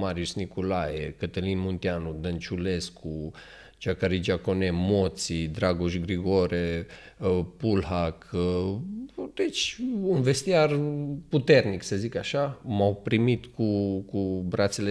Marius Nicolae, Cătălin Munteanu, Dănciulescu, Ceacari Giacone, Moții, Dragoș Grigore, uh, Pulhac. Uh, deci un vestiar puternic, să zic așa. M-au primit cu, cu brațele